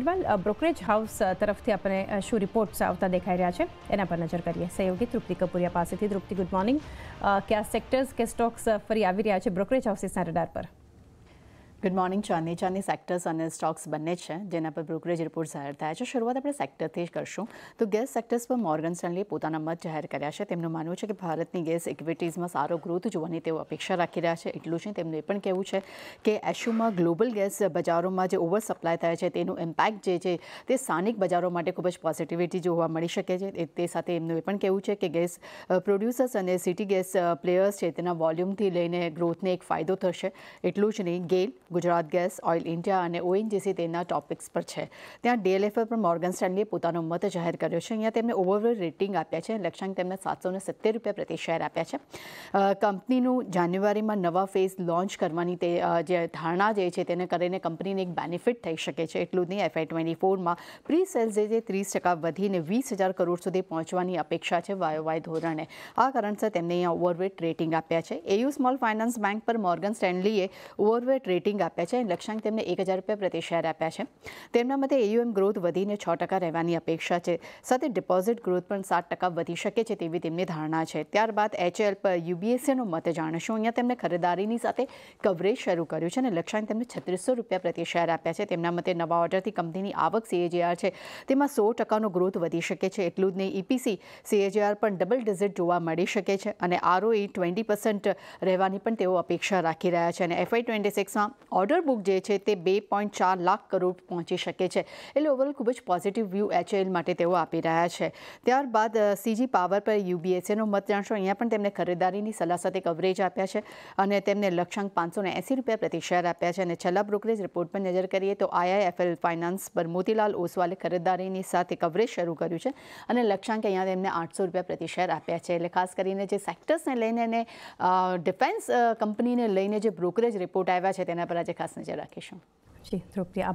Brokerage house ترفت شو ریپوٹ دیکھائی رہے ہیں نظر کریے سہوی ترپتی کپوریا پہ گرنگ کیا سیکٹرس فری آر بروکریج ہاؤس پر good morning Chandni Chandni sectors اور سٹاس بنے جروکریج ریپورٹ جا رہر تھا سیکٹر سے کرشوں تو گیس سیکٹرس پر مورگن سنلی پتہ مت جا رہر کر گیس ایکٹیز میں سارا گروتھ جو ہے یہ پہن کہ ایشو میں گلوبل گیس بجاروں میں جو اوور سپلائیں امپیکٹ یہ ہے ساانک بجاروں میں خوبج پ پوزیٹوٹی جو ہے کہ گیس پروڈیوسرس اور سیٹی گیس پلیئرس ہے وولیم لروت نے ایک فائدہ ہوتا ایٹلج نہیں گیل گجرت گیس اِلل انڈیا اور این جیسی ٹاپکس پر ہے ڈی ایل ایف اب پر مرگن سٹی مت جا کر اوور ویٹ ریٹنگ اپنیاں لکھا سات سو ستر روپیہ پرتی شیئر آیا ہے کمپنی نان نو فیز لونچ کرنے دار جو ہے کرمپنی نے ایک بینفیٹ ہوئی شکل ہے نہیں ایف آئی ٹوینٹی فور میں پری سیلس تیس ٹکا وی نے ویس ہزار کروڑی پہنچا کی اپیشا ہے ویو وائے دن سے اوور ویٹ ریٹنگ اپیا ہے A U small finance bank پر Morgan Stanley overweight rating لکیان ایک ہزار روپیہ پر شیئر آیا ہے مت ای یو ایم گروتھ نے چکا رہا ہے ڈیپوزیٹ گروتھ سات ٹکٹ ہے دارنا ہے ایچ ایل پر یو بی ایس مت جانی شو نے خریداری کورج شروع کریں لکیاں چتریس سو روپیہ پر شیئر آیا ہے مت نوڈر کمپنی کی آک سی ای آر ہے سو ٹکا گروتھ سکے ایٹل نہیں ای پی سی سی ای آر پر ڈبل ڈیزیٹ جو میری شکے آر اے ٹوینٹی پرسنٹ رہنی اپا رکھے ہیں ایف آئی ٹوٹی سکس ڈر بک جو ہے بی پوائنٹ چار لاکھ کروڑ پہنچی سکے اٹھے اوور خوبج پ پزیٹو ویو ایچ ایل مو آپ ہے بہ جی پاور پر یو بی ایس ای مت جاشو اِن نے خریداری سلاح سات آیا ہے لکیاں پانچ سو ایسی روپیہ پرتی شیئر آیا ہے چلا برکریج ریپوٹ پر نظر کریے تو I I F L finance پر موتی لسو خریداری کوریج شروع کری ہے لکھا ام نے آٹھ سو روپیہ پر شیئر آیا ہے خاص کرس نے ل ڈیفینس کمپنی نے لگنے جو بروکرج ریپوٹ آیا ہے olacak aslında cerrahkeşim. Şey, çok iyi.